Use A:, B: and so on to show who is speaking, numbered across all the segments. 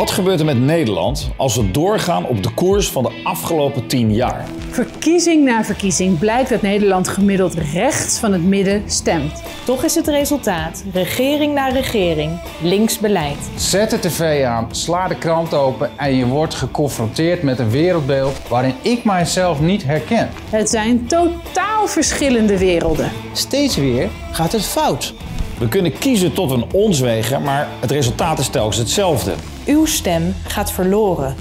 A: Wat gebeurt er met Nederland als we doorgaan op de koers van de afgelopen tien jaar?
B: Verkiezing na verkiezing blijkt dat Nederland gemiddeld rechts van het midden stemt.
C: Toch is het resultaat regering na regering links beleid.
B: Zet de tv aan, sla de krant open en je wordt geconfronteerd met een wereldbeeld waarin ik mijzelf niet herken. Het zijn totaal verschillende werelden. Steeds weer
A: gaat het fout. We kunnen kiezen tot een ons maar het resultaat is telkens hetzelfde
C: uw stem gaat verloren.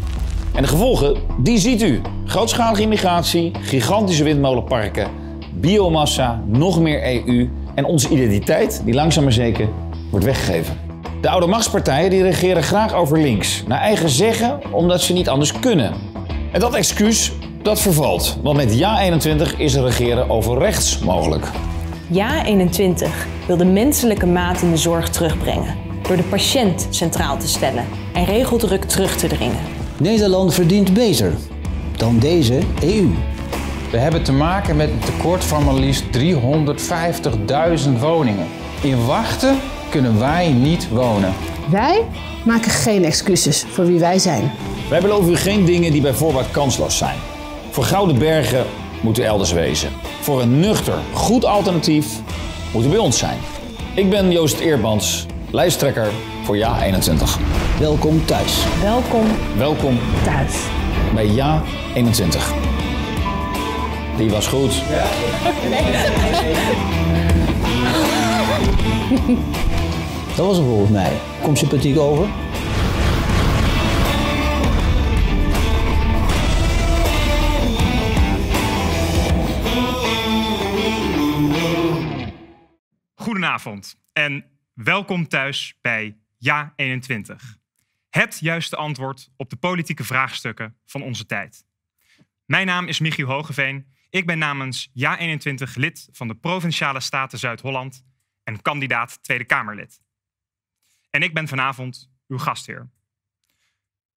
A: En de gevolgen, die ziet u. Grootschalige immigratie, gigantische windmolenparken, biomassa, nog meer EU en onze identiteit die langzaam maar zeker wordt weggegeven. De oude machtspartijen die regeren graag over links, naar eigen zeggen omdat ze niet anders kunnen. En dat excuus, dat vervalt, want met JA21 is er regeren over rechts mogelijk.
C: JA21 wil de menselijke maat in de zorg terugbrengen door de patiënt centraal te stellen en regeldruk terug te dringen.
D: Nederland verdient beter dan deze
A: EU. We hebben te maken met een tekort van maar liefst 350.000 woningen. In wachten kunnen wij niet wonen. Wij maken geen
B: excuses voor wie wij zijn.
A: Wij beloven u geen dingen die bij voorbaat kansloos zijn. Voor gouden bergen moeten elders wezen. Voor een nuchter, goed alternatief moeten bij ons zijn. Ik ben Joost Eerbans Lijsttrekker voor Ja21. Welkom thuis. Welkom. Welkom. Thuis. Bij Ja21.
D: Die was goed. Dat was het volgens mij. Kom sympathiek over.
E: Goedenavond en Welkom thuis bij Ja 21. Het juiste antwoord op de politieke vraagstukken van onze tijd. Mijn naam is Michiel Hogeveen. Ik ben namens Ja 21 lid van de Provinciale Staten Zuid-Holland en kandidaat Tweede Kamerlid. En ik ben vanavond uw gastheer.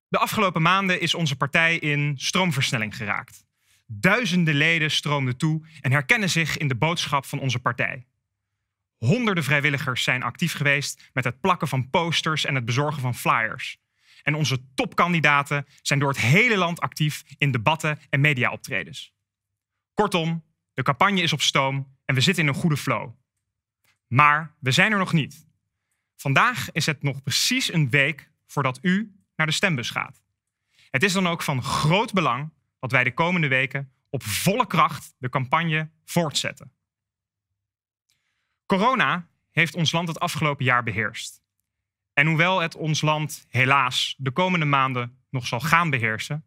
E: De afgelopen maanden is onze partij in stroomversnelling geraakt. Duizenden leden stroomden toe en herkennen zich in de boodschap van onze partij. Honderden vrijwilligers zijn actief geweest met het plakken van posters en het bezorgen van flyers. En onze topkandidaten zijn door het hele land actief in debatten en mediaoptredens. Kortom, de campagne is op stoom en we zitten in een goede flow. Maar we zijn er nog niet. Vandaag is het nog precies een week voordat u naar de stembus gaat. Het is dan ook van groot belang dat wij de komende weken op volle kracht de campagne voortzetten. Corona heeft ons land het afgelopen jaar beheerst. En hoewel het ons land helaas de komende maanden nog zal gaan beheersen,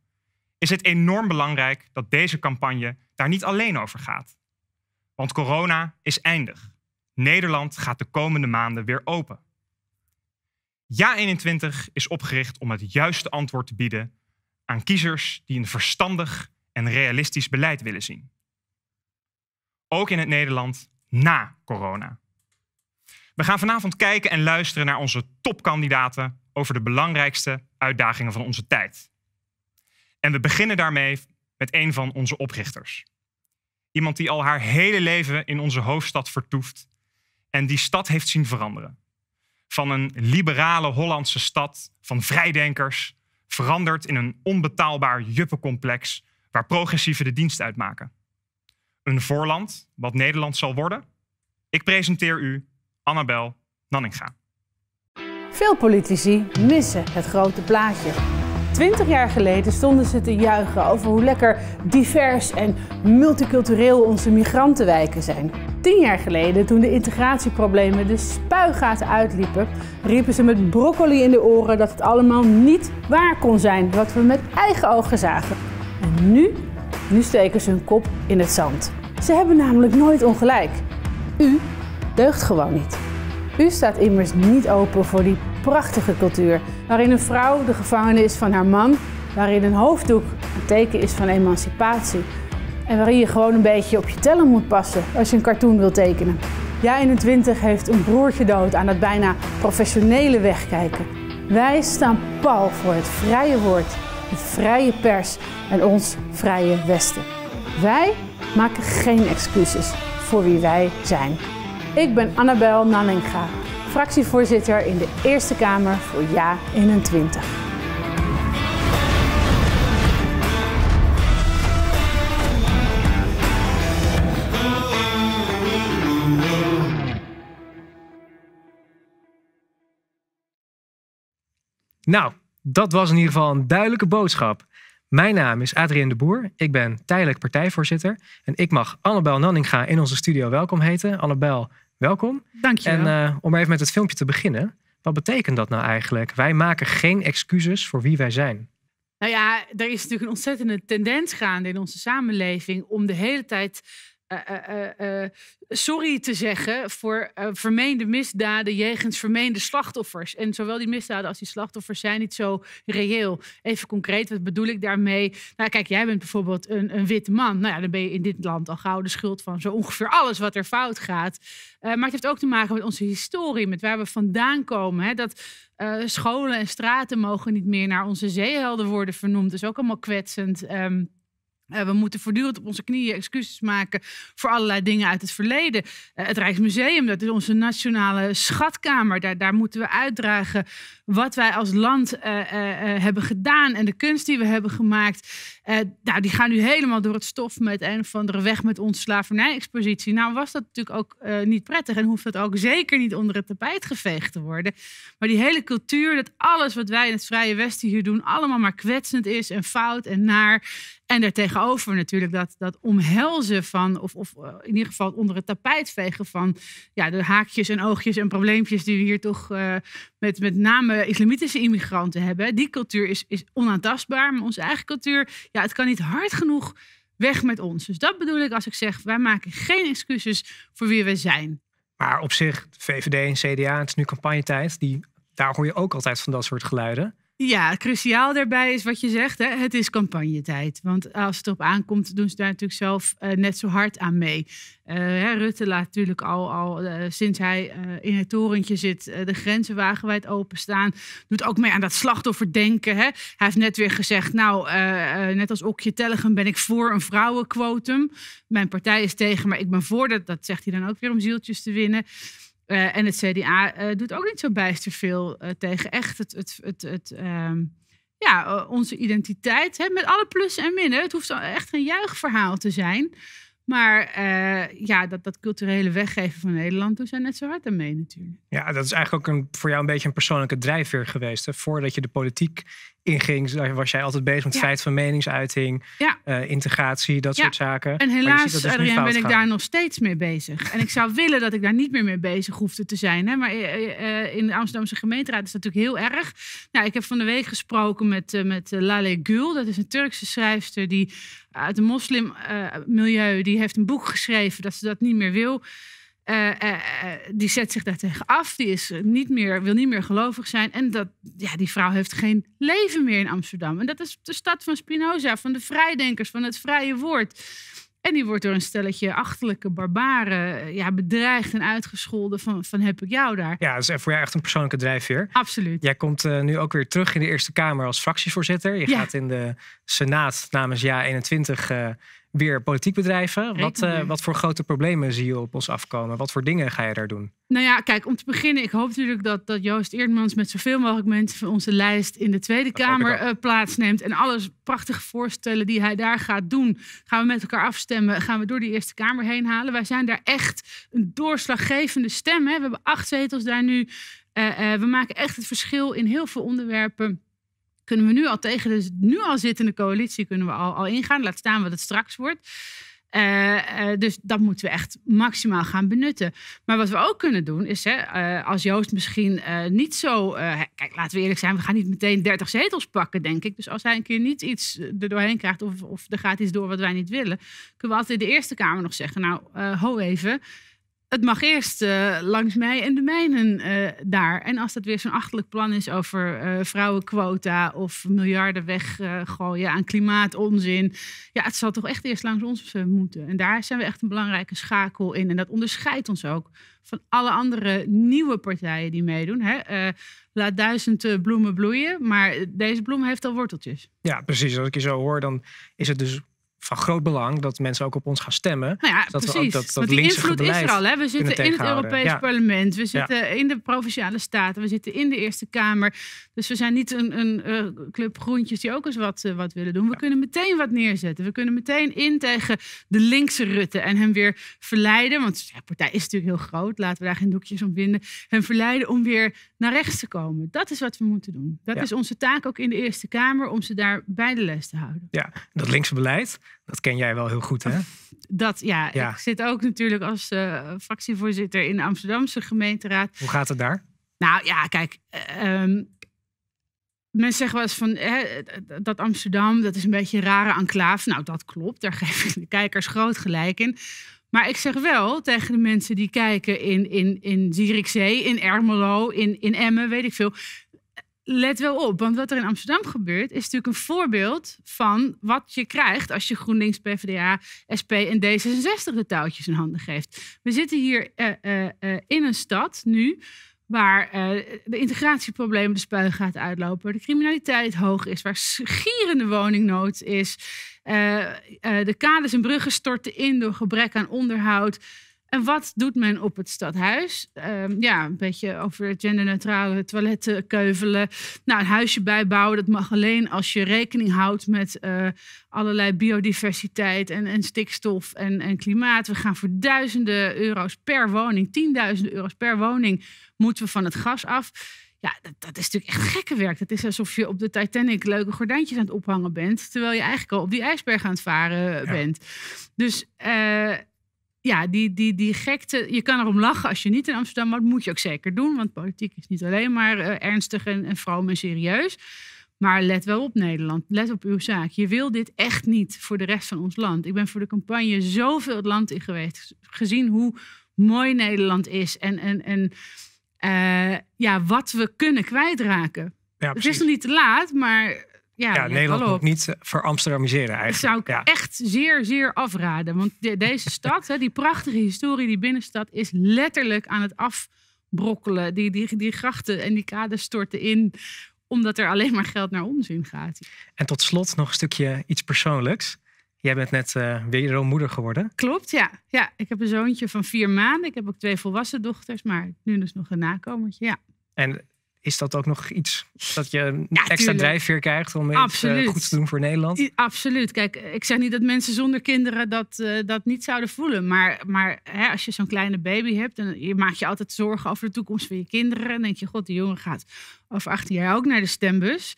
E: is het enorm belangrijk dat deze campagne daar niet alleen over gaat. Want corona is eindig. Nederland gaat de komende maanden weer open. Ja 21 is opgericht om het juiste antwoord te bieden aan kiezers die een verstandig en realistisch beleid willen zien. Ook in het Nederland na corona. We gaan vanavond kijken en luisteren naar onze topkandidaten over de belangrijkste uitdagingen van onze tijd. En we beginnen daarmee met een van onze oprichters. Iemand die al haar hele leven in onze hoofdstad vertoeft en die stad heeft zien veranderen. Van een liberale Hollandse stad van vrijdenkers, veranderd in een onbetaalbaar juppencomplex waar progressieven de dienst uitmaken een voorland wat Nederland zal worden? Ik presenteer u Annabel Nanninga.
B: Veel politici missen het grote plaatje. Twintig jaar geleden stonden ze te juichen over hoe lekker divers en multicultureel onze migrantenwijken zijn. Tien jaar geleden, toen de integratieproblemen de spuigaten uitliepen, riepen ze met broccoli in de oren dat het allemaal niet waar kon zijn wat we met eigen ogen zagen. En nu nu steken ze hun kop in het zand. Ze hebben namelijk nooit ongelijk. U deugt gewoon niet. U staat immers niet open voor die prachtige cultuur waarin een vrouw de gevangene is van haar man, waarin een hoofddoek een teken is van emancipatie en waarin je gewoon een beetje op je tellen moet passen als je een cartoon wilt tekenen. Jij in de twintig heeft een broertje dood aan dat bijna professionele wegkijken. Wij staan pal voor het vrije woord de vrije pers en ons vrije Westen. Wij maken geen excuses voor wie wij zijn. Ik ben Annabel Nanninga, fractievoorzitter in de Eerste Kamer voor Ja 21.
F: Nou, dat was in ieder geval een duidelijke boodschap. Mijn naam is Adrien de Boer. Ik ben tijdelijk partijvoorzitter. En ik mag Annabel Nanninga in onze studio welkom heten. Annabel, welkom.
B: Dank je En eh,
F: om even met het filmpje te beginnen. Wat betekent dat nou eigenlijk? Wij maken geen excuses voor wie wij zijn.
B: Nou ja, er is natuurlijk een ontzettende tendens gaande in onze samenleving om de hele tijd eh, eh, eh, sorry te zeggen voor vermeende misdaden jegens vermeende slachtoffers. En zowel die misdaden als die slachtoffers zijn niet zo reëel. Even concreet, wat bedoel ik daarmee? Nou, kijk, jij bent bijvoorbeeld een, een man. Nou ja, dan ben je in dit land al gauw de schuld van zo ongeveer alles wat er fout gaat. maar het heeft ook te maken met onze historie, met waar we vandaan komen. Hè? Dat scholen en straten mogen niet meer naar onze zeehelden worden vernoemd. Dat is ook allemaal kwetsend. Ehm, eh, we moeten voortdurend op onze knieën excuses maken voor allerlei dingen uit het verleden. Eh, het Rijksmuseum, dat is onze nationale schatkamer. Daar, daar moeten we uitdragen wat wij als land eh, hebben gedaan en de kunst die we hebben gemaakt. nou, die gaan nu helemaal door het stof met een of andere weg met onze slavernij-expositie. Nou was dat natuurlijk ook niet prettig en hoeft dat ook zeker niet onder het tapijt geveegd te worden. Maar die hele cultuur, dat alles wat wij in het Vrije Westen hier doen, allemaal maar kwetsend is en fout en naar. En daartegenover natuurlijk dat, dat omhelzen van, of, of eh, in ieder geval onder het tapijt vegen van ja, de haakjes en oogjes en probleempjes die we hier toch eh, met met name islamitische immigranten hebben. Die cultuur is, is onaantastbaar, maar onze eigen cultuur, ja, het kan niet hard genoeg weg met ons. Dus dat bedoel ik als ik zeg, wij maken geen excuses voor wie we zijn. Maar
F: op zich, VVD en CDA, het is nu campagnetijd, die, daar hoor je ook altijd van dat soort geluiden.
B: Ja, cruciaal daarbij is wat je zegt. Hè? Het is campagnetijd. Want als het op aankomt, doen ze daar natuurlijk zelf eh, net zo hard aan mee. Eh, hè, Rutte laat natuurlijk al, al eh, sinds hij in het torentje zit, de grenzen wagenwijd openstaan. Doet ook mee aan dat slachtofferdenken. Hè? Hij heeft net weer gezegd, nou, net als Okje Telligen ben ik voor een vrouwenquotum. Mijn partij is tegen, maar ik ben voor dat. Dat zegt hij dan ook weer om zieltjes te winnen. Eh, en het CDA eh, doet ook niet zo bijster veel eh, tegen echt het, het, het, het ehm, ja, onze identiteit. Hè, met alle plussen en minnen. Het hoeft echt een juichverhaal te zijn. Maar ja, dat, dat culturele weggeven van Nederland doet zij net zo hard aan mee natuurlijk.
F: Ja, dat is eigenlijk ook een, voor jou een beetje een persoonlijke drijfveer geweest. Hè? Voordat je de politiek inging, was jij altijd bezig met feit van meningsuiting, eh, integratie, dat soort zaken. En helaas, dus ben ik daar
B: nog steeds mee bezig. En ik zou willen dat ik daar niet meer mee bezig hoefde te zijn. Hè? Maar eh, eh, in de Amsterdamse gemeenteraad is dat natuurlijk heel erg. Nou, ik heb van de week gesproken met, uh, met Lale Gül. Dat is een Turkse schrijfster die uit een moslimmilieu, die heeft een boek geschreven dat ze dat niet meer wil. Eh, eh, eh, die zet zich daartegen af. Die is niet meer, wil niet meer gelovig zijn. En dat, ja, die vrouw heeft geen leven meer in Amsterdam. En dat is de stad van Spinoza, van de vrijdenkers, van het vrije woord. En die wordt door een stelletje achterlijke barbaren ja, bedreigd en uitgescholden van, van heb ik jou daar.
F: Ja, dat is voor jou echt een persoonlijke drijfveer. Absoluut. Jij komt nu ook weer terug in de Eerste Kamer als fractievoorzitter. Je gaat in de Senaat namens JA21 weer politiek bedrijven. Wat, eh, wat voor grote problemen zie je op ons afkomen? Wat voor dingen ga je daar doen?
B: Nou ja, kijk, om te beginnen, ik hoop natuurlijk dat, dat Joost Eerdmans met zoveel mogelijk mensen van onze lijst in de Tweede oh, Kamer uh, plaatsneemt. En alles prachtige voorstellen die hij daar gaat doen, gaan we met elkaar afstemmen. Gaan we door die Eerste Kamer heen halen. Wij zijn daar echt een doorslaggevende stem. Hè? We hebben acht zetels daar nu. Eh, we maken echt het verschil in heel veel onderwerpen kunnen we nu al tegen de nu al zittende coalitie kunnen we al, al ingaan. Laat staan wat het straks wordt. Eh, eh, dus dat moeten we echt maximaal gaan benutten. Maar wat we ook kunnen doen is, hè, eh, als Joost misschien niet zo. kijk, laten we eerlijk zijn, we gaan niet meteen 30 zetels pakken, denk ik. Dus als hij een keer niet iets er doorheen krijgt of, of er gaat iets door wat wij niet willen, kunnen we altijd de Eerste Kamer nog zeggen: Nou, ho even, het mag eerst eh, langs mij en de mijnen eh, daar. En als dat weer zo'n achterlijk plan is over eh, vrouwenquota of miljarden weggooien aan klimaatonzin. Ja, het zal toch echt eerst langs ons moeten. En daar zijn we echt een belangrijke schakel in. En dat onderscheidt ons ook van alle andere nieuwe partijen die meedoen. Hè? laat duizend bloemen bloeien, maar deze bloem heeft al worteltjes.
F: Ja, precies. Als ik je zo hoor, dan is het dus van groot belang dat mensen ook op ons gaan stemmen. Nou ja, dat precies. We dat, Want die invloed is er al. Hè? We zitten in het Europees
B: parlement. We zitten in de Provinciale Staten. We zitten in de Eerste Kamer. Dus we zijn niet een, een eh, club groentjes die ook eens wat, eh, wat willen doen. We kunnen meteen wat neerzetten. We kunnen meteen in tegen de linkse Rutte. En hem weer verleiden. Want de partij is natuurlijk heel groot. Laten we daar geen doekjes om winden. Hem verleiden om weer naar rechts te komen. Dat is wat we moeten doen. Dat is onze taak ook in de Eerste Kamer om ze daar bij de les te houden.
F: Ja, dat linkse beleid, dat ken jij wel heel goed, hè?
B: Dat ja, ja. ik zit ook natuurlijk als eh, fractievoorzitter in de Amsterdamse gemeenteraad. Hoe gaat het daar? Nou ja, kijk, uh, um, mensen zeggen wel eens van hè, dat Amsterdam, dat is een beetje een rare enclave. Nou, dat klopt, daar geven de kijkers groot gelijk in. Maar ik zeg wel tegen de mensen die kijken in, in, in Zierikzee, in Ermelo, in, in Emmen, weet ik veel. Let wel op, want wat er in Amsterdam gebeurt is natuurlijk een voorbeeld van wat je krijgt als je GroenLinks, PvdA, SP en D66 de touwtjes in handen geeft. We zitten hier eh, eh, eh, in een stad nu waar eh, de integratieproblemen de gaat uitlopen, de criminaliteit hoog is, waar schierende woningnood is, eh, eh, de kaders en bruggen storten in door gebrek aan onderhoud. En wat doet men op het stadhuis? Ehm, ja, een beetje over genderneutrale toiletten keuvelen. Nou, een huisje bijbouwen, dat mag alleen als je rekening houdt met eh, allerlei biodiversiteit en, en stikstof en, en klimaat. We gaan voor duizenden euro's per woning, tienduizenden euro's per woning, moeten we van het gas af. Ja, dat, dat, is natuurlijk echt gekke werk. Dat is alsof je op de Titanic leuke gordijntjes aan het ophangen bent. Terwijl je eigenlijk al op die ijsberg aan het varen bent. Dus eh, ja, die, die, die gekte, je kan erom lachen als je niet in Amsterdam wat Moet je ook zeker doen, want politiek is niet alleen maar eh, ernstig en, en vroom en serieus. Maar let wel op Nederland, let op uw zaak. Je wil dit echt niet voor de rest van ons land. Ik ben voor de campagne zoveel het land in geweest, gezien hoe mooi Nederland is en, en, en eh, ja, wat we kunnen kwijtraken. het is nog niet te laat, maar ja, Nederland moet
F: niet eh, veramsterdamiseren eigenlijk. Dat zou ik
B: echt zeer, zeer afraden. Want deze stad, hè, die prachtige historie, die binnenstad, is letterlijk aan het afbrokkelen. Die, die, die grachten en die kades storten in omdat er alleen maar geld naar onzin gaat.
F: En tot slot nog een stukje iets persoonlijks. Jij bent net uh, wederom moeder geworden.
B: Klopt, ja. ja. Ik heb een zoontje van vier maanden. Ik heb ook twee volwassen dochters, maar nu dus nog een nakomertje. Ja.
F: En is dat ook nog iets dat je extra drijfveer krijgt om iets goed te doen voor Nederland?
B: Absoluut. Kijk, ik zeg niet dat mensen zonder kinderen dat, eh, dat niet zouden voelen. Maar, maar hè, als je zo'n kleine baby hebt, dan je maakt je altijd zorgen over de toekomst van je kinderen. En denk je, god, die jongen gaat over 18 jaar ook naar de stembus.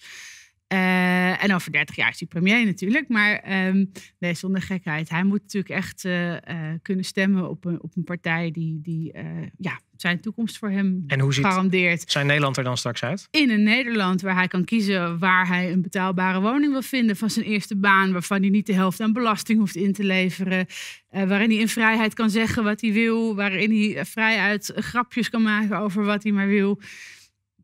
B: Uh, en over 30 jaar is hij premier natuurlijk. Maar ehm, nee, zonder gekheid. Hij moet natuurlijk echt eh, eh, kunnen stemmen op een, op een partij die, die ja, zijn toekomst voor hem hoe garandeert.
F: Ziet zijn Nederland er dan straks uit?
B: In een Nederland waar hij kan kiezen waar hij een betaalbare woning wil vinden van zijn eerste baan, waarvan hij niet de helft aan belasting hoeft in te leveren. waarin hij in vrijheid kan zeggen wat hij wil, waarin hij vrijuit grapjes kan maken over wat hij maar wil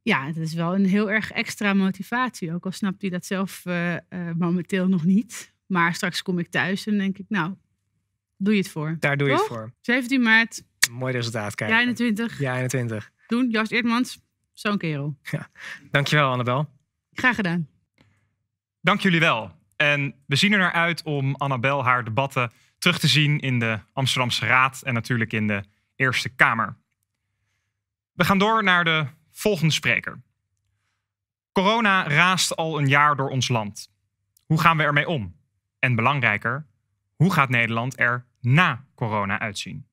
B: ja, het is wel een heel erg extra motivatie. Ook al snapt hij dat zelf eh, eh, momenteel nog niet. Maar straks kom ik thuis en denk ik, nou, doe je het voor. Daar doe je het voor. 17 maart.
F: mooi resultaat, kijk. Jij
B: 21.
E: Ja, 21.
B: Doen, Jas Eertmans, zo'n kerel. Ja.
E: Dankjewel, Annabel. Graag gedaan. Dank jullie wel. En we zien er naar uit om Annabel haar debatten terug te zien in de Amsterdamse Raad en natuurlijk in de Eerste Kamer. We gaan door naar de Volgende spreker. Corona raast al een jaar door ons land. Hoe gaan we ermee om? En belangrijker, hoe gaat Nederland er na corona uitzien?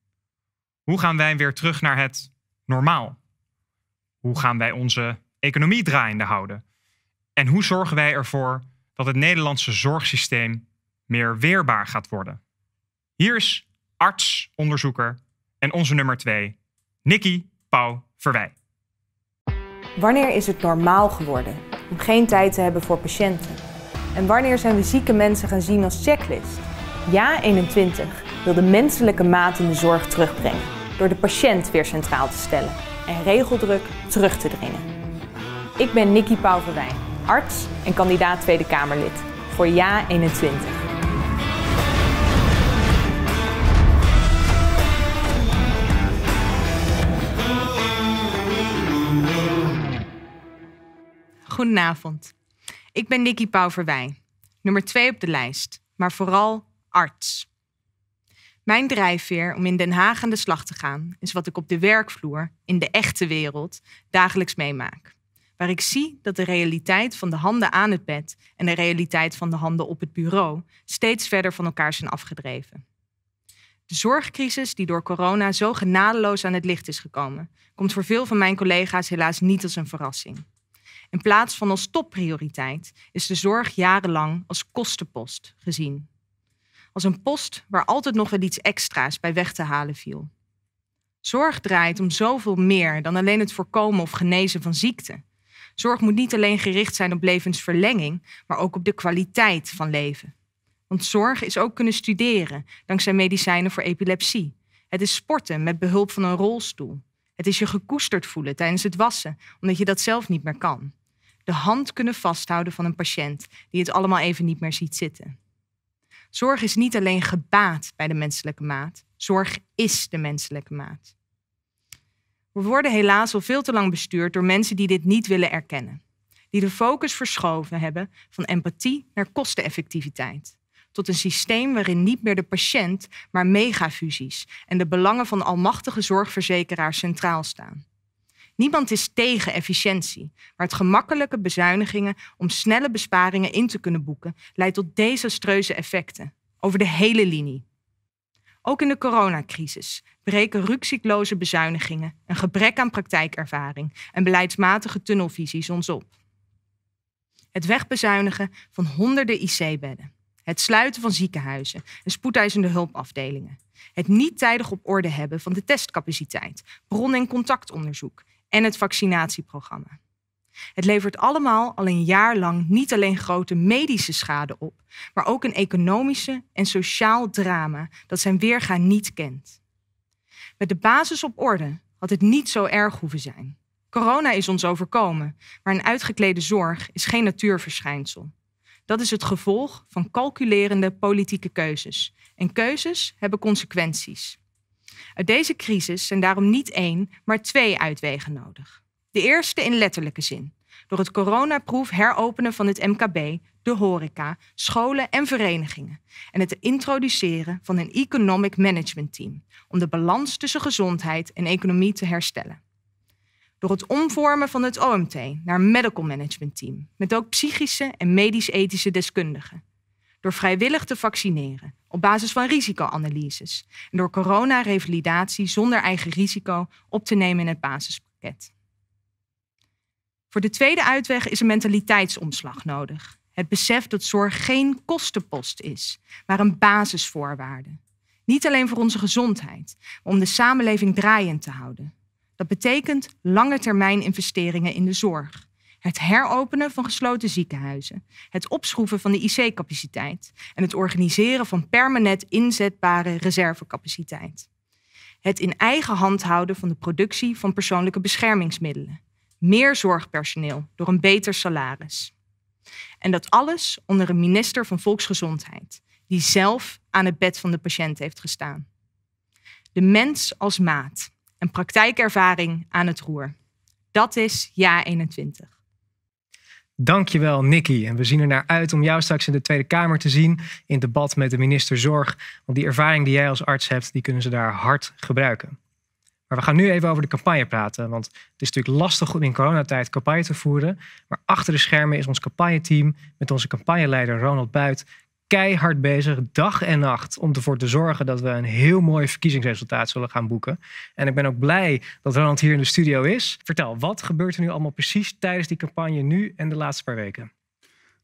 E: Hoe gaan wij weer terug naar het normaal? Hoe gaan wij onze economie draaiende houden? En hoe zorgen wij ervoor dat het Nederlandse zorgsysteem meer weerbaar gaat worden? Hier is arts, onderzoeker en onze nummer twee, Nikki Pauw Verwij.
C: Wanneer is het normaal geworden om geen tijd te hebben voor patiënten? En wanneer zijn we zieke mensen gaan zien als checklist? Ja 21 wil de menselijke maat in de zorg terugbrengen door de patiënt weer centraal te stellen en regeldruk terug te dringen. Ik ben Nikki Pauverwijn, arts en kandidaat Tweede Kamerlid voor Ja 21. Goedenavond. Ik ben Nikki Pauverwij, nummer twee op de lijst, maar vooral arts. Mijn drijfveer om in Den Haag aan de slag te gaan is wat ik op de werkvloer, in de echte wereld, dagelijks meemaak. Waar ik zie dat de realiteit van de handen aan het bed en de realiteit van de handen op het bureau steeds verder van elkaar zijn afgedreven. De zorgcrisis die door corona zo genadeloos aan het licht is gekomen, komt voor veel van mijn collega's helaas niet als een verrassing in plaats van als topprioriteit is de zorg jarenlang als kostenpost gezien. Als een post waar altijd nog wel iets extra's bij weg te halen viel. Zorg draait om zoveel meer dan alleen het voorkomen of genezen van ziekte. Zorg moet niet alleen gericht zijn op levensverlenging, maar ook op de kwaliteit van leven. Want zorg is ook kunnen studeren dankzij medicijnen voor epilepsie. Het is sporten met behulp van een rolstoel. Het is je gekoesterd voelen tijdens het wassen, omdat je dat zelf niet meer kan de hand kunnen vasthouden van een patiënt die het allemaal even niet meer ziet zitten. Zorg is niet alleen gebaat bij de menselijke maat, zorg is de menselijke maat. We worden helaas al veel te lang bestuurd door mensen die dit niet willen erkennen, die de focus verschoven hebben van empathie naar kosteneffectiviteit tot een systeem waarin niet meer de patiënt, maar megafusies en de belangen van almachtige zorgverzekeraars centraal staan. Niemand is tegen efficiëntie, maar het gemakkelijke bezuinigingen om snelle besparingen in te kunnen boeken leidt tot desastreuze effecten over de hele linie. Ook in de coronacrisis breken rukziekloze bezuinigingen, een gebrek aan praktijkervaring en beleidsmatige tunnelvisies ons op. Het wegbezuinigen van honderden IC-bedden, het sluiten van ziekenhuizen en spoedeisende hulpafdelingen, het niet tijdig op orde hebben van de testcapaciteit, bron- en contactonderzoek en het vaccinatieprogramma. Het levert allemaal al een jaar lang niet alleen grote medische schade op, maar ook een economische en sociaal drama dat zijn weerga niet kent. Met de basis op orde had het niet zo erg hoeven zijn. Corona is ons overkomen, maar een uitgeklede zorg is geen natuurverschijnsel. Dat is het gevolg van calculerende politieke keuzes. En keuzes hebben consequenties. Uit deze crisis zijn daarom niet één, maar twee uitwegen nodig. De eerste in letterlijke zin. Door het coronaproef heropenen van het MKB, de horeca, scholen en verenigingen. En het introduceren van een economic management team. Om de balans tussen gezondheid en economie te herstellen. Door het omvormen van het OMT naar een medical management team. Met ook psychische en medisch-ethische deskundigen door vrijwillig te vaccineren op basis van risicoanalyses en door coronarevalidatie zonder eigen risico op te nemen in het basispakket. Voor de tweede uitweg is een mentaliteitsomslag nodig. Het besef dat zorg geen kostenpost is, maar een basisvoorwaarde. Niet alleen voor onze gezondheid, maar om de samenleving draaiend te houden. Dat betekent lange termijn investeringen in de zorg het heropenen van gesloten ziekenhuizen, het opschroeven van de IC-capaciteit en het organiseren van permanent inzetbare reservecapaciteit. Het in eigen hand houden van de productie van persoonlijke beschermingsmiddelen, meer zorgpersoneel door een beter salaris. En dat alles onder een minister van Volksgezondheid, die zelf aan het bed van de patiënt heeft gestaan. De mens als maat en praktijkervaring aan het roer. Dat is jaar 21.
F: Dankjewel, Nicky. En we zien er naar uit om jou straks in de Tweede Kamer te zien in debat met de minister Zorg. Want die ervaring die jij als arts hebt, die kunnen ze daar hard gebruiken. Maar we gaan nu even over de campagne praten. Want het is natuurlijk lastig om in coronatijd campagne te voeren. Maar achter de schermen is ons campagne team met onze campagneleider Ronald Buit keihard bezig, dag en nacht, om ervoor te zorgen dat we een heel mooi verkiezingsresultaat zullen gaan boeken. En ik ben ook blij dat Roland hier in de studio is. Vertel, wat gebeurt er nu allemaal precies tijdens die campagne nu en de laatste paar weken?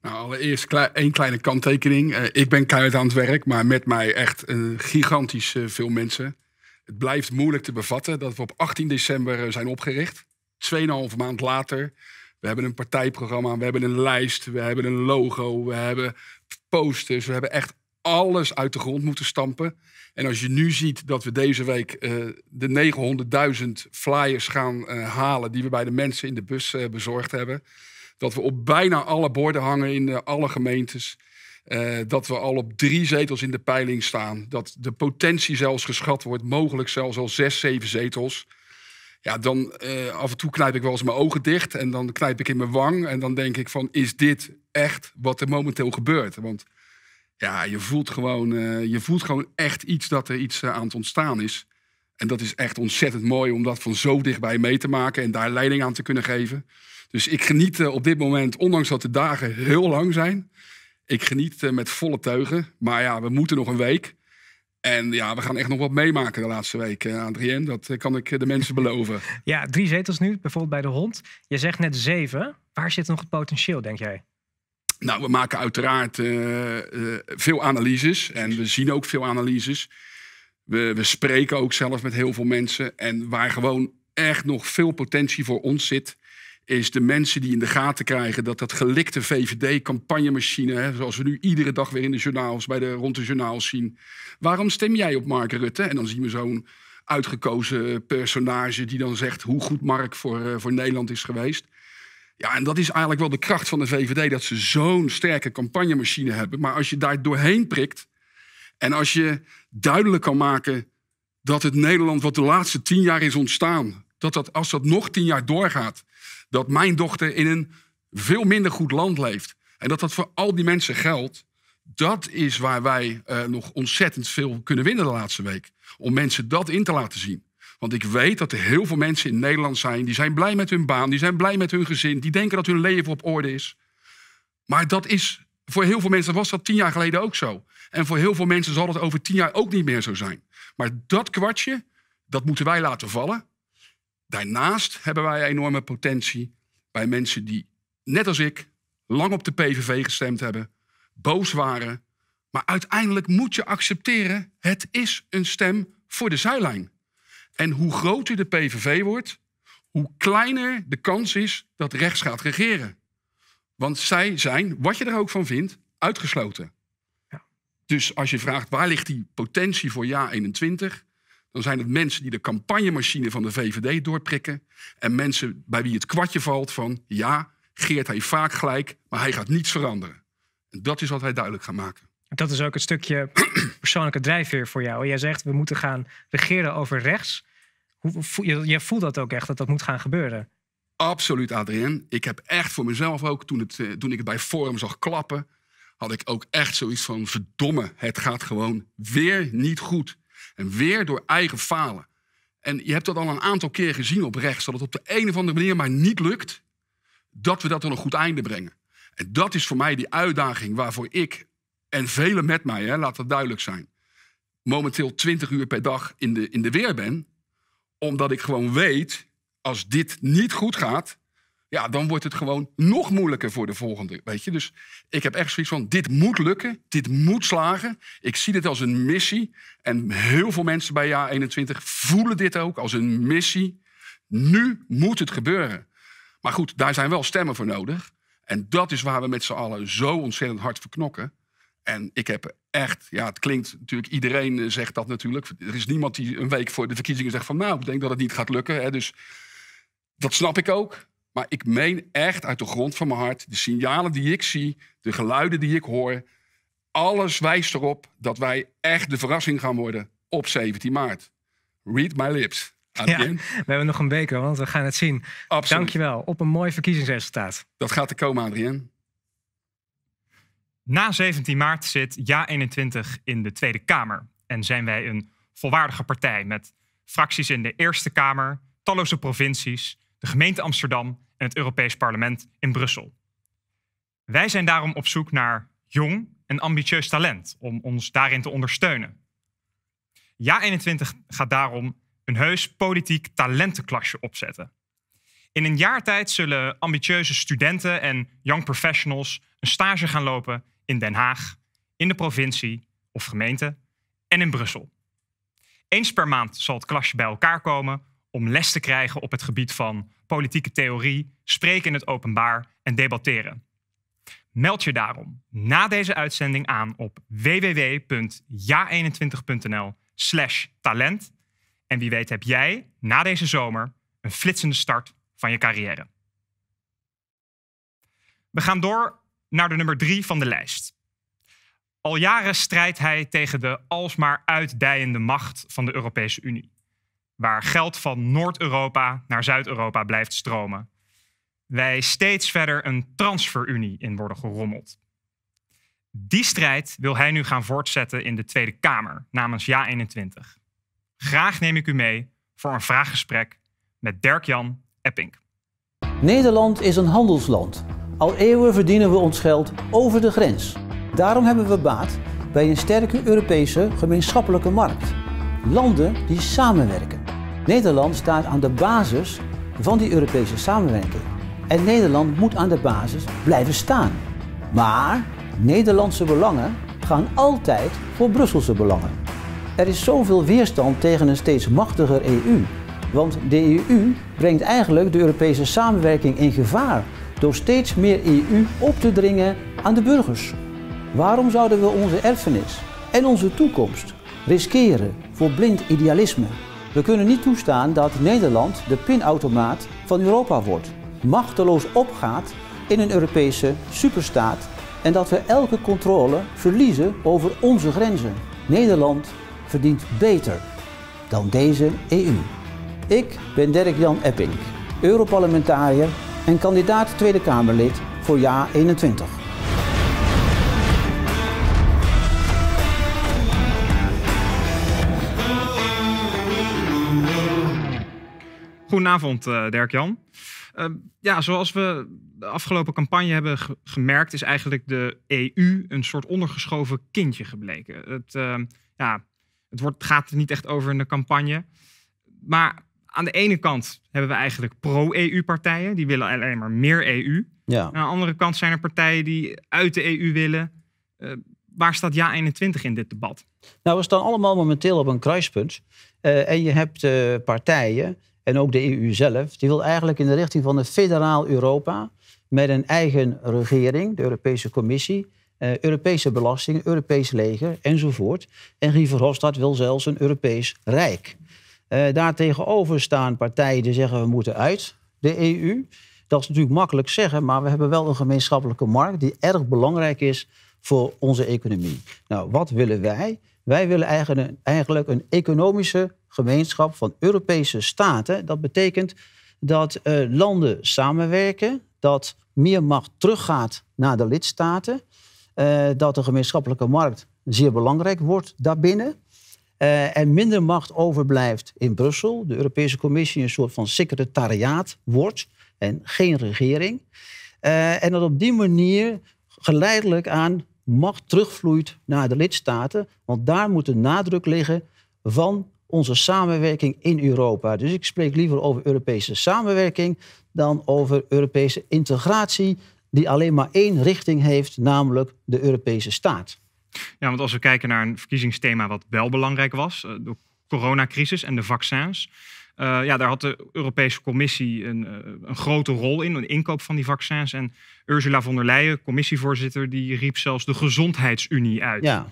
G: Nou, allereerst één kleine kanttekening. Eh, ik ben keihard aan het werk, maar met mij echt een eh, gigantisch eh, veel mensen. Het blijft moeilijk te bevatten dat we op 18 december zijn opgericht. tweeënhalve maand later. We hebben een partijprogramma, we hebben een lijst, we hebben een logo, we hebben posters. We hebben echt alles uit de grond moeten stampen. En als je nu ziet dat we deze week eh, de 900.000 flyers gaan eh, halen die we bij de mensen in de bus eh, bezorgd hebben. Dat we op bijna alle borden hangen in alle gemeentes. dat we al op drie zetels in de peiling staan. Dat de potentie zelfs geschat wordt, mogelijk zelfs al zes, zeven zetels. Ja, dan eh, af en toe knijp ik wel eens mijn ogen dicht en dan knijp ik in mijn wang. En dan denk ik van, is dit echt wat er momenteel gebeurt? Want ja, je voelt gewoon, eh, je voelt gewoon echt iets dat er iets eh, aan het ontstaan is. En dat is echt ontzettend mooi om dat van zo dichtbij mee te maken en daar leiding aan te kunnen geven. Dus ik geniet op dit moment, ondanks dat de dagen heel lang zijn, ik geniet met volle teugen. Maar ja, we moeten nog een week. En ja, we gaan echt nog wat meemaken de laatste week, eh, Adrien. Dat eh, kan ik eh, de mensen beloven.
F: Ja, drie zetels nu, bijvoorbeeld bij de hond. Je zegt net zeven. Waar zit nog het potentieel, denk jij?
G: Nou, we maken uiteraard veel analyses. En we zien ook veel analyses. We, we spreken ook zelf met heel veel mensen. En waar gewoon echt nog veel potentie voor ons zit is de mensen die in de gaten krijgen dat dat gelikte VVD-campagnemachine, zoals we nu iedere dag weer in de journaals, bij de, rond de journaals zien. Waarom stem jij op Mark Rutte? En dan zien we zo'n uitgekozen personage die dan zegt hoe goed Mark voor, eh, voor Nederland is geweest. Ja, en dat is eigenlijk wel de kracht van de VVD, dat ze zo'n sterke campagnemachine hebben. Maar als je daar doorheen prikt en als je duidelijk kan maken dat het Nederland wat de laatste tien jaar is ontstaan, dat dat als dat nog tien jaar doorgaat, dat mijn dochter in een veel minder goed land leeft. En dat dat voor al die mensen geldt. Dat is waar wij eh, nog ontzettend veel kunnen winnen de laatste week. Om mensen dat in te laten zien. Want ik weet dat er heel veel mensen in Nederland zijn. Die zijn blij met hun baan, die zijn blij met hun gezin. Die denken dat hun leven op orde is. Maar dat is voor heel veel mensen was dat tien jaar geleden ook zo. En voor heel veel mensen zal dat over tien jaar ook niet meer zo zijn. Maar dat kwartje, dat moeten wij laten vallen. Daarnaast hebben wij enorme potentie bij mensen die, net als ik, lang op de PVV gestemd hebben, boos waren. Maar uiteindelijk moet je accepteren, het is een stem voor de zijlijn. En hoe groter de PVV wordt, hoe kleiner de kans is dat rechts gaat regeren. Want zij zijn, wat je er ook van vindt, uitgesloten. Ja. Dus als je vraagt waar ligt die potentie voor jaar 21, dan zijn het mensen die de campagnemachine van de VVD doorprikken. En mensen bij wie het kwartje valt van ja, Geert hij vaak gelijk, maar hij gaat niets veranderen. En dat is wat wij duidelijk gaan maken.
F: Dat is ook een stukje persoonlijke drijfveer voor jou. Jij zegt we moeten gaan regeren over rechts. Jij voelt dat ook echt, dat dat moet gaan gebeuren.
G: Absoluut, Adrien. Ik heb echt voor mezelf ook, toen, het, eh, toen ik het bij Forum zag klappen, had ik ook echt zoiets van: verdomme, het gaat gewoon weer niet goed. En weer door eigen falen. En je hebt dat al een aantal keer gezien op rechts, dat het op de een of andere manier maar niet lukt dat we dat tot een goed einde brengen. En dat is voor mij die uitdaging waarvoor ik en velen met mij, hè, laat dat duidelijk zijn, momenteel 20 uur per dag in de, in de weer ben. Omdat ik gewoon weet, als dit niet goed gaat, ja, dan wordt het gewoon nog moeilijker voor de volgende. Weet je? Dus ik heb echt zoiets van: dit moet lukken, dit moet slagen. Ik zie dit als een missie. En heel veel mensen bij jaar 21 voelen dit ook als een missie. Nu moet het gebeuren. Maar goed, daar zijn wel stemmen voor nodig. En dat is waar we met z'n allen zo ontzettend hard voor knokken. En ik heb echt, ja, het klinkt natuurlijk, iedereen eh, zegt dat natuurlijk. Er is niemand die een week voor de verkiezingen zegt van, nou, ik denk dat het niet gaat lukken. Hè. Dus dat snap ik ook. Maar ik meen echt uit de grond van mijn hart, de signalen die ik zie, de geluiden die ik hoor, alles wijst erop dat wij echt de verrassing gaan worden op 17 maart. Read my lips. Adrien. Ja, we hebben nog een beker, want we gaan het zien. Absoluut. Dankjewel. Op een mooi verkiezingsresultaat. Dat gaat er komen, Adrien.
E: Na 17 maart zit JA21 in de Tweede Kamer. En zijn wij een volwaardige partij met fracties in de Eerste Kamer, talloze provincies, de gemeente Amsterdam en het Europees Parlement in Brussel. Wij zijn daarom op zoek naar jong en ambitieus talent om ons daarin te ondersteunen. Ja 21 gaat daarom een heus politiek talentenklasje opzetten. In een jaar tijd zullen ambitieuze studenten en young professionals een stage gaan lopen in Den Haag, in de provincie of gemeente en in Brussel. Eens per maand zal het klasje bij elkaar komen om les te krijgen op het gebied van politieke theorie, spreken in het openbaar en debatteren. Meld je daarom na deze uitzending aan op www.ja21.nl/slash talent. En wie weet heb jij na deze zomer een flitsende start van je carrière. We gaan door naar de nummer drie van de lijst. Al jaren strijdt hij tegen de alsmaar uitdijende macht van de Europese Unie waar geld van Noord-Europa naar Zuid-Europa blijft stromen. Wij steeds verder een transferunie in worden gerommeld. Die strijd wil hij nu gaan voortzetten in de Tweede Kamer namens Ja 21. Graag neem ik u mee voor een vraaggesprek met Dirk-Jan Epping.
D: Nederland is een handelsland. Al eeuwen verdienen we ons geld over de grens. Daarom hebben we baat bij een sterke Europese gemeenschappelijke markt. Landen die samenwerken. Nederland staat aan de basis van die Europese samenwerking. En Nederland moet aan de basis blijven staan. Maar Nederlandse belangen gaan altijd voor Brusselse belangen. Er is zoveel weerstand tegen een steeds machtiger EU. Want de EU brengt eigenlijk de Europese samenwerking in gevaar door steeds meer EU op te dringen aan de burgers. Waarom zouden we onze erfenis en onze toekomst riskeren voor blind idealisme? We kunnen niet toestaan dat Nederland de pinautomaat van Europa wordt, machteloos opgaat in een Europese superstaat en dat we elke controle verliezen over onze grenzen. Nederland verdient beter dan deze EU. Ik ben Dirk-Jan Epping, Europarlementariër en kandidaat Tweede Kamerlid voor Ja 21.
E: Goedenavond, uh, Dirk-Jan. Eh, ja, zoals we de afgelopen campagne hebben gemerkt, is eigenlijk de EU een soort ondergeschoven kindje gebleken. Het, eh, ja, het wordt, gaat er niet echt over in de campagne. Maar aan de ene kant hebben we eigenlijk pro-EU-partijen, die willen alleen maar meer EU. Ja. Aan de andere kant zijn er partijen die uit de EU willen. waar staat Ja 21 in dit debat?
D: Nou, we staan allemaal momenteel op een kruispunt. en je hebt partijen en ook de EU zelf, die wil eigenlijk in de richting van een federaal Europa met een eigen regering, de Europese Commissie, eh, Europese belastingen, Europees leger enzovoort. En Guy Verhofstadt wil zelfs een Europees Rijk. Eh, daartegenover staan partijen die zeggen we moeten uit de EU. Dat is natuurlijk makkelijk zeggen, maar we hebben wel een gemeenschappelijke markt die erg belangrijk is voor onze economie. Nou, wat willen wij? Wij willen eigenlijk een, economische gemeenschap van Europese staten. Dat betekent dat eh, landen samenwerken, dat meer macht teruggaat naar de lidstaten, eh, dat de gemeenschappelijke markt zeer belangrijk wordt daarbinnen. Eh, en minder macht overblijft in Brussel. De Europese Commissie een soort van secretariaat wordt en geen regering. en dat op die manier geleidelijk aan macht terugvloeit naar de lidstaten. Want daar moet de nadruk liggen van onze samenwerking in Europa. Dus ik spreek liever over Europese samenwerking dan over Europese integratie, die alleen maar één richting heeft, namelijk de Europese staat.
E: Ja, want als we kijken naar een verkiezingsthema wat wel belangrijk was, eh, de coronacrisis en de vaccins. Eh, ja, daar had de Europese Commissie een, eh, een, grote rol in, een inkoop van die vaccins. En Ursula von der Leyen, commissievoorzitter, die riep zelfs de gezondheidsunie uit. Ja.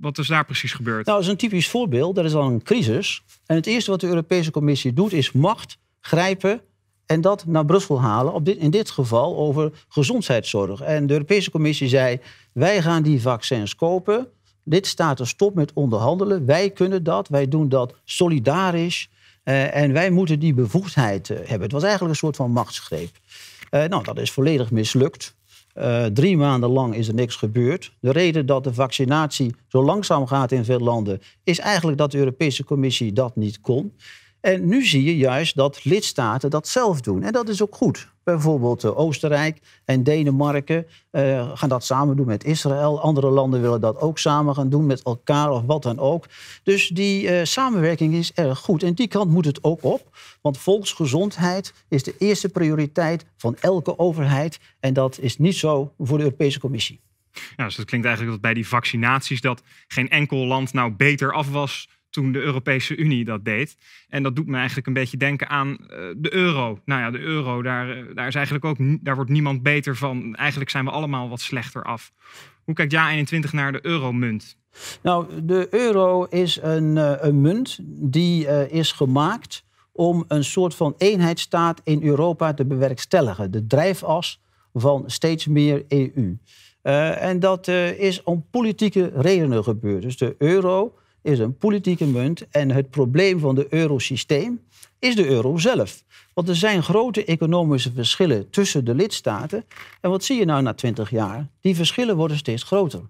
E: Wat is daar precies gebeurd?
D: Nou, dat is een typisch voorbeeld. Dat is al een crisis. En het eerste wat de Europese Commissie doet, is macht grijpen en dat naar Brussel halen. Op in dit geval over gezondheidszorg. En de Europese Commissie zei: wij gaan die vaccins kopen. Dit staat er stop met onderhandelen. Wij kunnen dat. Wij doen dat solidarisch. Eh, en wij moeten die bevoegdheid eh, hebben. Het was eigenlijk een soort van machtsgreep. Eh, nou, dat is volledig mislukt. drie maanden lang is er niks gebeurd. De reden dat de vaccinatie zo langzaam gaat in veel landen is eigenlijk dat de Europese Commissie dat niet kon. En nu zie je juist dat lidstaten dat zelf doen. En dat is ook goed. Bijvoorbeeld eh, Oostenrijk en Denemarken eh, gaan dat samen doen met Israël. Andere landen willen dat ook samen gaan doen met elkaar of wat dan ook. Dus die eh, samenwerking is erg goed. En die kant moet het ook op. Want volksgezondheid is de eerste prioriteit van elke overheid. En dat is niet zo voor de Europese Commissie.
E: Ja, dus het klinkt eigenlijk dat bij die vaccinaties dat geen enkel land nou beter af was toen de Europese Unie dat deed. En dat doet me eigenlijk een beetje denken aan eh, de euro. Nou ja, de euro, daar, eh, daar, is eigenlijk ook, daar wordt niemand beter van. Eigenlijk zijn we allemaal wat slechter af. Hoe kijkt Ja 21 naar de euromunt?
D: Nou, de euro is een, eh, een munt die is gemaakt om een soort van eenheidsstaat in Europa te bewerkstelligen. De drijfas van steeds meer EU. en dat is om politieke redenen gebeurd. Dus de euro is een politieke munt. En het probleem van het eurosysteem is de euro zelf. Want er zijn grote economische verschillen tussen de lidstaten. En wat zie je nou na twintig jaar? Die verschillen worden steeds groter.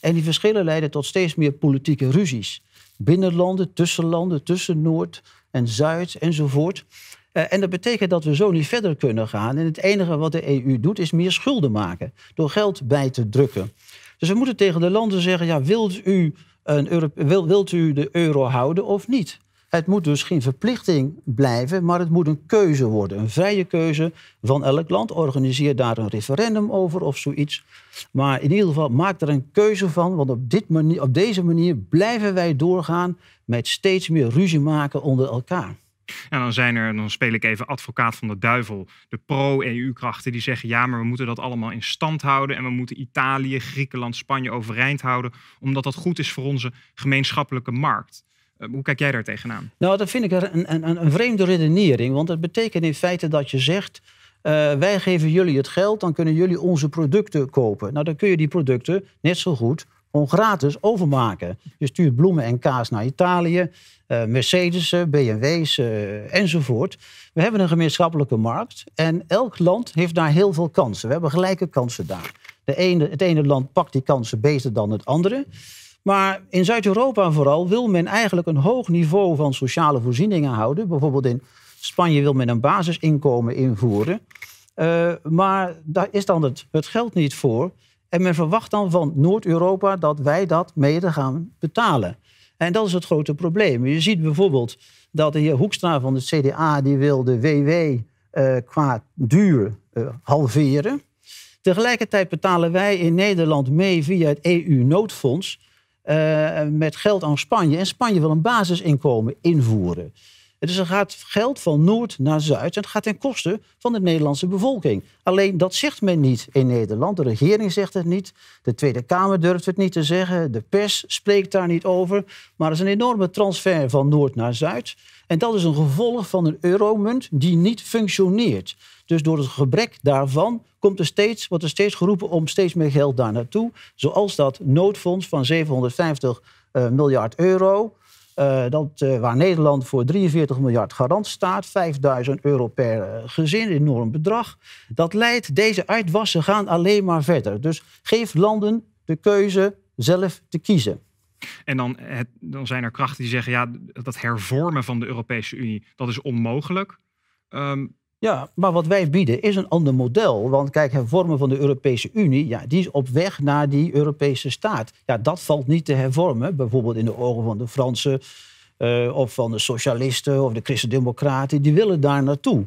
D: En die verschillen leiden tot steeds meer politieke ruzies. Binnenlanden, landen, tussen Noord en Zuid enzovoort. Eh, en dat betekent dat we zo niet verder kunnen gaan. En het enige wat de EU doet is meer schulden maken door geld bij te drukken. Dus we moeten tegen de landen zeggen: ja, wilt u een wil, wilt u de euro houden of niet? Het moet dus geen verplichting blijven, maar het moet een keuze worden. Een vrije keuze van elk land. Organiseer daar een referendum over of zoiets. Maar in ieder geval maak er een keuze van, want op, dit manier, op deze manier blijven wij doorgaan met steeds meer ruzie maken onder elkaar.
E: En dan zijn er, dan speel ik even advocaat van de duivel, de pro-EU-krachten die zeggen: ja, maar we moeten dat allemaal in stand houden en we moeten Italië, Griekenland, Spanje overeind houden, omdat dat goed is voor onze gemeenschappelijke markt. Eh, hoe kijk jij daar tegenaan?
D: Nou, dat vind ik een, een, een vreemde redenering, want dat betekent in feite dat je zegt. Eh, wij geven jullie het geld, dan kunnen jullie onze producten kopen. Nou, dan kun je die producten net zo goed gratis overmaken. Je stuurt bloemen en kaas naar Italië, uh, Mercedes, eh, BMW's eh, enzovoort. We hebben een gemeenschappelijke markt en elk land heeft daar heel veel kansen. We hebben gelijke kansen daar. De ene, het ene land pakt die kansen beter dan het andere. Maar in Zuid-Europa vooral wil men eigenlijk een hoog niveau van sociale voorzieningen houden. Bijvoorbeeld in Spanje wil men een basisinkomen invoeren. maar daar is dan het, het geld niet voor. En men verwacht dan van Noord-Europa dat wij dat mede gaan betalen. En dat is het grote probleem. Je ziet bijvoorbeeld dat de heer Hoekstra van de CDA... die wil de WW eh, qua duur uh, halveren. Tegelijkertijd betalen wij in Nederland mee via het EU-noodfonds... Eh, met geld aan Spanje. En Spanje wil een basisinkomen invoeren. Dus er gaat geld van noord naar zuid en het gaat ten koste van de Nederlandse bevolking. Alleen dat zegt men niet in Nederland. De regering zegt het niet. De Tweede Kamer durft het niet te zeggen. De pers spreekt daar niet over. Maar er is een enorme transfer van noord naar zuid. En dat is een gevolg van een euromunt die niet functioneert. Dus door het gebrek daarvan komt er steeds, wordt er steeds geroepen om steeds meer geld daar naartoe. Zoals dat noodfonds van 750 eh, miljard euro. Eh, dat, eh, waar Nederland voor 43 miljard garant staat, 5000 euro per eh, gezin, enorm bedrag. Dat leidt, deze uitwassen gaan alleen maar verder. Dus geef landen de keuze zelf te kiezen.
E: En dan, het, dan zijn er krachten die zeggen, ja, dat hervormen van de Europese Unie, dat is onmogelijk.
D: Um, ja, maar wat wij bieden is een ander model. Want kijk, hervormen van de Europese Unie, ja, die is op weg naar die Europese staat. Ja, dat valt niet te hervormen, bijvoorbeeld in de ogen van de Fransen eh, of van de socialisten of de christendemocraten. Die willen daar naartoe.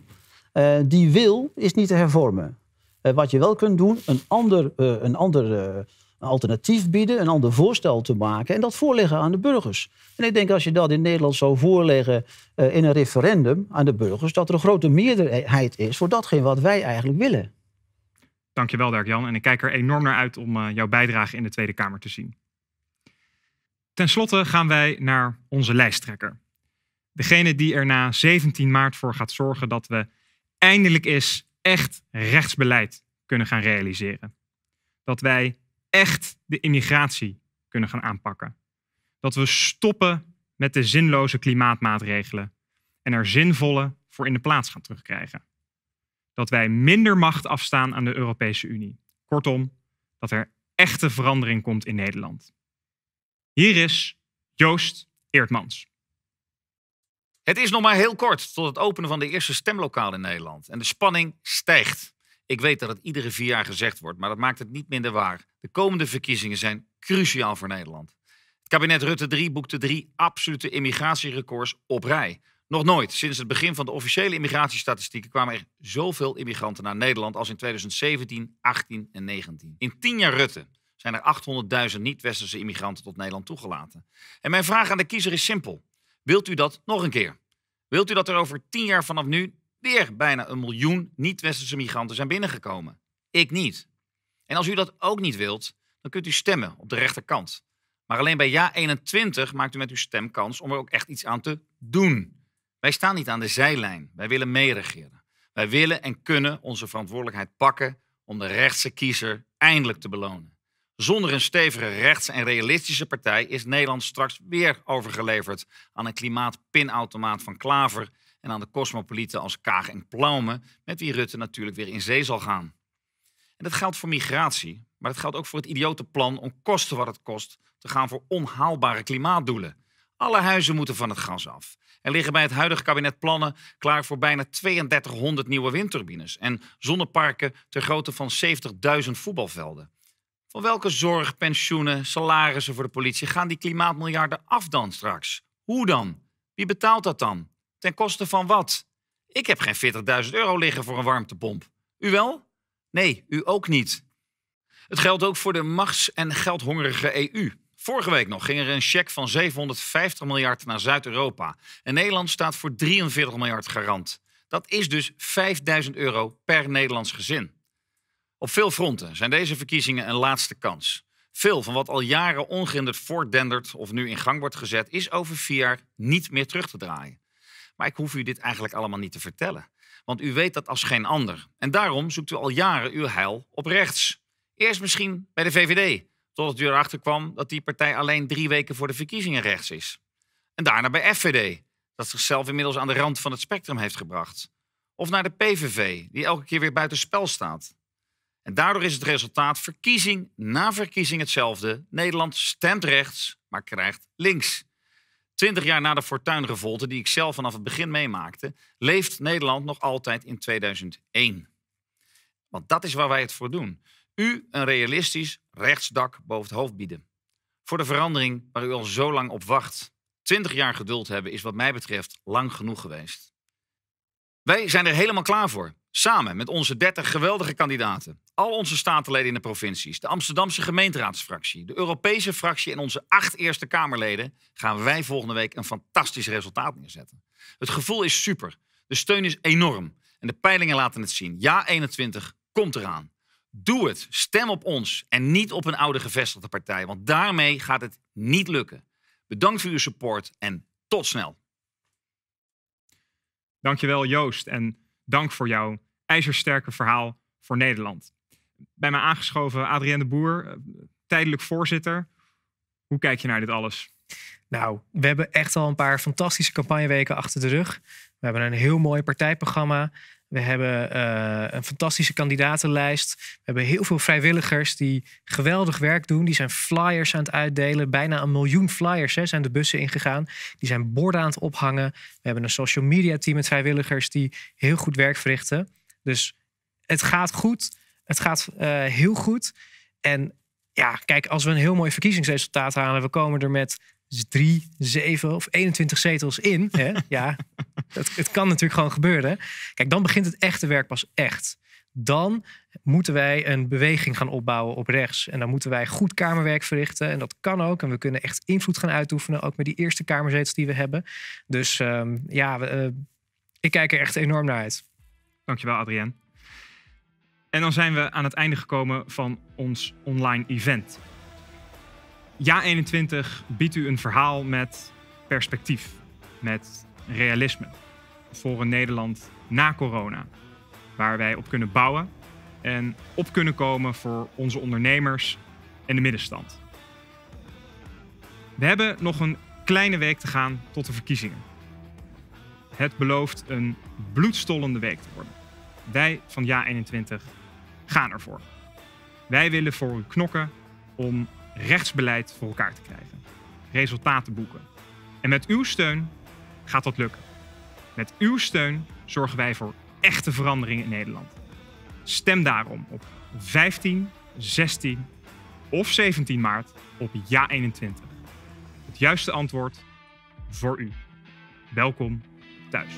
D: Eh, die wil is niet te hervormen. Eh, wat je wel kunt doen, een ander, een ander een alternatief bieden, een ander voorstel te maken en dat voorleggen aan de burgers. En ik denk als je dat in Nederland zou voorleggen eh, in een referendum aan de burgers, dat er een grote meerderheid is voor datgene wat wij eigenlijk willen.
E: Dankjewel, Dirk-Jan. En ik kijk er enorm naar uit om eh, jouw bijdrage in de Tweede Kamer te zien. Ten slotte gaan wij naar onze lijsttrekker. Degene die er na 17 maart voor gaat zorgen dat we eindelijk eens echt rechtsbeleid kunnen gaan realiseren. Dat wij echt de immigratie kunnen gaan aanpakken. Dat we stoppen met de zinloze klimaatmaatregelen en er zinvolle voor in de plaats gaan terugkrijgen. Dat wij minder macht afstaan aan de Europese Unie. Kortom, dat er echte verandering komt in Nederland. Hier is Joost Eertmans. Het is nog maar heel kort tot het openen van de eerste
A: stemlokaal in Nederland en de spanning stijgt. Ik weet dat het iedere vier jaar gezegd wordt, maar dat maakt het niet minder waar. De komende verkiezingen zijn cruciaal voor Nederland. Het kabinet Rutte 3 boekte drie absolute immigratierecords op rij. Nog nooit sinds het begin van de officiële immigratiestatistieken kwamen er zoveel immigranten naar Nederland als in 2017, 18 en 19. In tien jaar Rutte zijn er 800.000 niet-westerse immigranten tot Nederland toegelaten. En mijn vraag aan de kiezer is simpel. Wilt u dat nog een keer? Wilt u dat er over tien jaar vanaf nu weer bijna een miljoen niet-westerse migranten zijn binnengekomen. Ik niet. En als u dat ook niet wilt, dan kunt u stemmen op de rechterkant. Maar alleen bij ja 21 maakt u met uw stem kans om er ook echt iets aan te doen. Wij staan niet aan de zijlijn. Wij willen meeregeren. Wij willen en kunnen onze verantwoordelijkheid pakken om de rechtse kiezer eindelijk te belonen. Zonder een stevige rechts- en realistische partij is Nederland straks weer overgeleverd aan een klimaatpinautomaat van Klaver en aan de cosmopolieten als Kaag en Plaume, met wie Rutte natuurlijk weer in zee zal gaan. En dat geldt voor migratie, maar dat geldt ook voor het idiote plan om kosten wat het kost te gaan voor onhaalbare klimaatdoelen. Alle huizen moeten van het gas af. Er liggen bij het huidige kabinet plannen klaar voor bijna 3200 nieuwe windturbines en zonneparken ter grootte van 70.000 voetbalvelden. Van welke zorg, pensioenen, salarissen voor de politie gaan die klimaatmiljarden af dan straks? Hoe dan? Wie betaalt dat dan? Ten koste van wat? Ik heb geen 40.000 euro liggen voor een warmtepomp. U wel? Nee, u ook niet. Het geldt ook voor de machts- en geldhongerige EU. Vorige week nog ging er een cheque van 750 miljard naar Zuid-Europa. En Nederland staat voor 43 miljard garant. Dat is dus 5000 euro per Nederlands gezin. Op veel fronten zijn deze verkiezingen een laatste kans. Veel van wat al jaren ongehinderd voortdendert of nu in gang wordt gezet, is over vier jaar niet meer terug te draaien. Maar ik hoef u dit eigenlijk allemaal niet te vertellen. Want u weet dat als geen ander. En daarom zoekt u al jaren uw heil op rechts. Eerst misschien bij de VVD, totdat u erachter kwam dat die partij alleen drie weken voor de verkiezingen rechts is. En daarna bij FVD, dat zichzelf inmiddels aan de rand van het spectrum heeft gebracht. Of naar de PVV, die elke keer weer buitenspel staat. En daardoor is het resultaat verkiezing na verkiezing hetzelfde. Nederland stemt rechts, maar krijgt links. Twintig jaar na de fortuinrevolte, die ik zelf vanaf het begin meemaakte, leeft Nederland nog altijd in 2001. Want dat is waar wij het voor doen. U een realistisch rechtsdak boven het hoofd bieden. Voor de verandering waar u al zo lang op wacht. Twintig jaar geduld hebben is wat mij betreft lang genoeg geweest. Wij zijn er helemaal klaar voor. Samen met onze 30 geweldige kandidaten, al onze statenleden in de provincies, de Amsterdamse gemeenteraadsfractie, de Europese fractie en onze acht Eerste Kamerleden gaan wij volgende week een fantastisch resultaat neerzetten. Het gevoel is super, de steun is enorm en de peilingen laten het zien. Ja 21 komt eraan. Doe het, stem op ons en niet op een oude gevestigde partij, want daarmee gaat het niet lukken. Bedankt voor uw
E: support en tot snel. Dankjewel Joost en dank voor jouw ijzersterke verhaal voor Nederland. Bij mij aangeschoven Adrien de Boer, eh, tijdelijk voorzitter. Hoe kijk je naar dit alles? Nou,
F: we hebben echt al een paar fantastische campagneweken achter de rug. We hebben een heel mooi partijprogramma. We hebben eh, een fantastische kandidatenlijst. We hebben heel veel vrijwilligers die geweldig werk doen. Die zijn flyers aan het uitdelen. Bijna een miljoen flyers hè, zijn de bussen ingegaan. Die zijn borden aan het ophangen. We hebben een social media team met vrijwilligers die heel goed werk verrichten. Dus het gaat goed. Het gaat eh, heel goed. En ja, kijk, als we een heel mooi verkiezingsresultaat halen, we komen er met dus drie, zeven of 21 zetels in. Hè? Ja, dat, het kan natuurlijk gewoon gebeuren. Kijk, dan begint het echte werk pas echt. Dan moeten wij een beweging gaan opbouwen op rechts. En dan moeten wij goed Kamerwerk verrichten. En dat kan ook. En we kunnen echt invloed gaan uitoefenen. Ook met die eerste Kamerzetels die we hebben. Dus ehm, ja, we, eh, ik kijk er echt enorm naar uit.
E: Dankjewel, Adrien. En dan zijn we aan het einde gekomen van ons online event. Ja 21 biedt u een verhaal met perspectief, met realisme. Voor een Nederland na corona, waar wij op kunnen bouwen en op kunnen komen voor onze ondernemers en de middenstand. We hebben nog een kleine week te gaan tot de verkiezingen. Het belooft een bloedstollende week te worden. Wij van Ja 21 gaan ervoor. Wij willen voor u knokken om rechtsbeleid voor elkaar te krijgen. Resultaten boeken. En met uw steun gaat dat lukken. Met uw steun zorgen wij voor echte verandering in Nederland. Stem daarom op 15, 16 of 17 maart op Ja 21. Het juiste antwoord voor u. Welkom thuis.